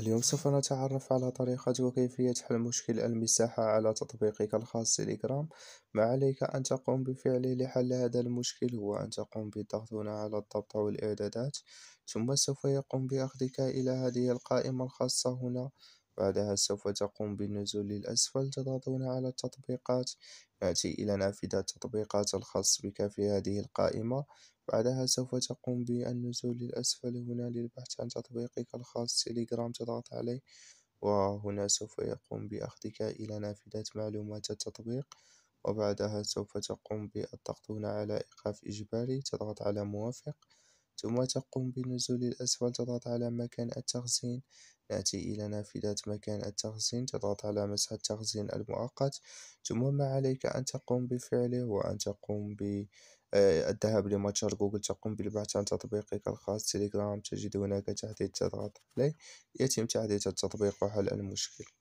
اليوم سوف نتعرف على طريقة وكيفية حل مشكل المساحة على تطبيقك الخاص تيليجرام ما عليك أن تقوم بفعله لحل هذا المشكل هو أن تقوم بالضغط هنا على الضبط والإعدادات ثم سوف يقوم بأخذك إلى هذه القائمة الخاصة هنا بعدها سوف تقوم بالنزول للأسفل تضغطون على التطبيقات نأتي إلى نافذة التطبيقات الخاص بك في هذه القائمة بعدها سوف تقوم بالنزول للأسفل هنا للبحث عن تطبيقك الخاص تيليجرام تضغط عليه وهنا سوف يقوم بأخذك إلى نافذة معلومات التطبيق وبعدها سوف تقوم بالضغط هنا على إيقاف إجباري تضغط على موافق ثم تقوم بالنزول للأسفل تضغط على مكان التخزين نأتي إلى نافذة مكان التخزين تضغط على مسح التخزين المؤقت ثم ما عليك أن تقوم بفعله وأن تقوم ب آه، الذهاب لمتجر جوجل تقوم بالبحث عن تطبيقك الخاص تليجرام تجد هناك تحديث تضغط عليه يتم تحديث التطبيق وحل المشكل